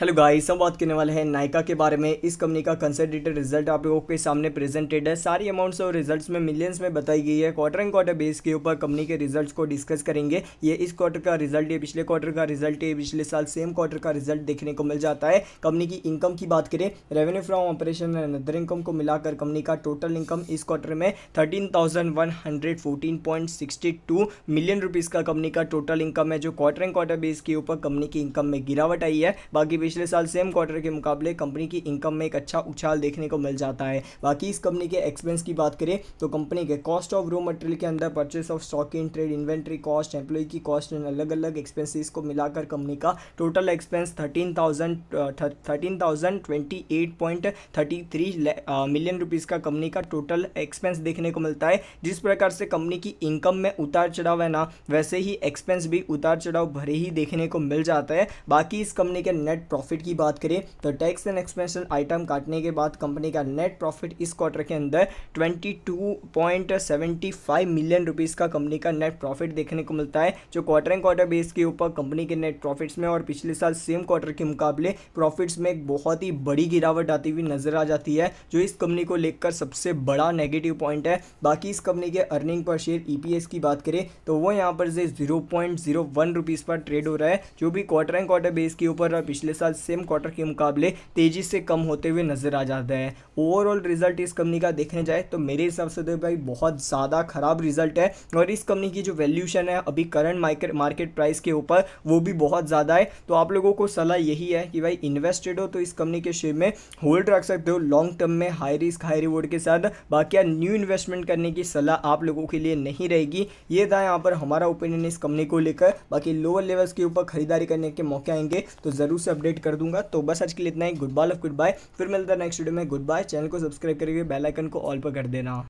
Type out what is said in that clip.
hello guys हम बात करने वाले हैं नायका के बारे में इस कंपनी का कंसल्टेटेड रिजल्ट आप लोगों के सामने प्रेजेंटेड है सारी अमाउंट्स और रिजल्ट्स में मिलियंस में बताई गई है क्वार्टर एंड क्वार्टर बेस के ऊपर कंपनी के रिजल्ट्स को डिस्कस करेंगे ये इस क्वार्टर का रिजल्ट ये पिछले क्वार्टर का रिजल्ट ये पिछले साल सेम क्वार्टर का रिजल्ट देखने को मिल जाता है कंपनी की इनकम की बात करें revenue from operation and other income को मिलाकर कंपनी का टोटल इनकम इस क्वार्टर में थर्टीन मिलियन रुपीज़ का कंपनी का टोटल इनकम है जो क्वार्टर एंड क्वार्टर बेस के ऊपर कंपनी की इनकम में गिरावट आई है बाकी पिछले साल सेम क्वार्टर के मुकाबले कंपनी की इनकम में एक अच्छा उछाल देखने को मिल जाता है बाकी इस कंपनी के एक्सपेंस की बात करें तो कंपनी के कॉस्ट ऑफ रॉ मटेरियल के अंदर purchase of stock in trade inventory cost employ की कॉस्ट एंड अलग अलग एक्सपेंसिस को मिलाकर कंपनी का total expense thirteen thousand million rupees का कंपनी का टोटल एक्सपेंस देखने को मिलता है जिस प्रकार से कंपनी की इनकम में उतार चढ़ाव है ना वैसे ही एक्सपेंस भी उतार चढ़ाव भरे ही देखने को मिल जाता है बाकी इस कंपनी के नेट प्रॉफिट की बात करें तो टैक्स एंड एक्सपेंशन आइटम काटने के बाद कंपनी का नेट प्रॉफिट इस क्वार्टर के अंदर 22.75 मिलियन रुपीस का कंपनी का नेट प्रॉफिट देखने को मिलता है जो क्वार्टर एंड क्वार्टर बेस के ऊपर कंपनी के नेट प्रॉफिट्स में और पिछले साल सेम क्वार्टर के मुकाबले प्रॉफिट्स में एक बहुत ही बड़ी गिरावट आती हुई नजर आ जाती है जो इस कंपनी को लेकर सबसे बड़ा नेगेटिव पॉइंट है बाकी इस कंपनी के अर्निंग पर शेयर ईपीएस की बात करें तो वो यहाँ पर से जीरो पॉइंट पर ट्रेड हो रहा है जो भी क्वार्टर एंड क्वार्टर बेस के ऊपर पिछले साल साल सेम क्वार्टर के मुकाबले तेज़ी से कम होते हुए नज़र आ जाता है ओवरऑल रिजल्ट इस कंपनी का देखने जाए तो मेरे हिसाब से तो भाई बहुत ज़्यादा ख़राब रिजल्ट है और इस कंपनी की जो वैल्यूशन है अभी करंट मार्केट प्राइस के ऊपर वो भी बहुत ज़्यादा है तो आप लोगों को सलाह यही है कि भाई इन्वेस्टेड हो तो इस कंपनी के शेयर में होल्ड रख सकते हो लॉन्ग टर्म में हाई रिस्क हाई रिवॉर्ड के साथ बाकी न्यू इन्वेस्टमेंट करने की सलाह आप लोगों के लिए नहीं रहेगी ये था यहाँ पर हमारा ओपिनियन इस कंपनी को लेकर बाकी लोअर लेवल्स के ऊपर खरीदारी करने के मौके आएंगे तो ज़रूर से अपडेट अपडेट कर दूंगा तो बस आज के लिए इतना ही good bye love good bye फिर मिलता है नेक्स्ट वीडियो में गुड बाय चैनल को सब्सक्राइब करके बेलाइकन को ऑल पर कर देना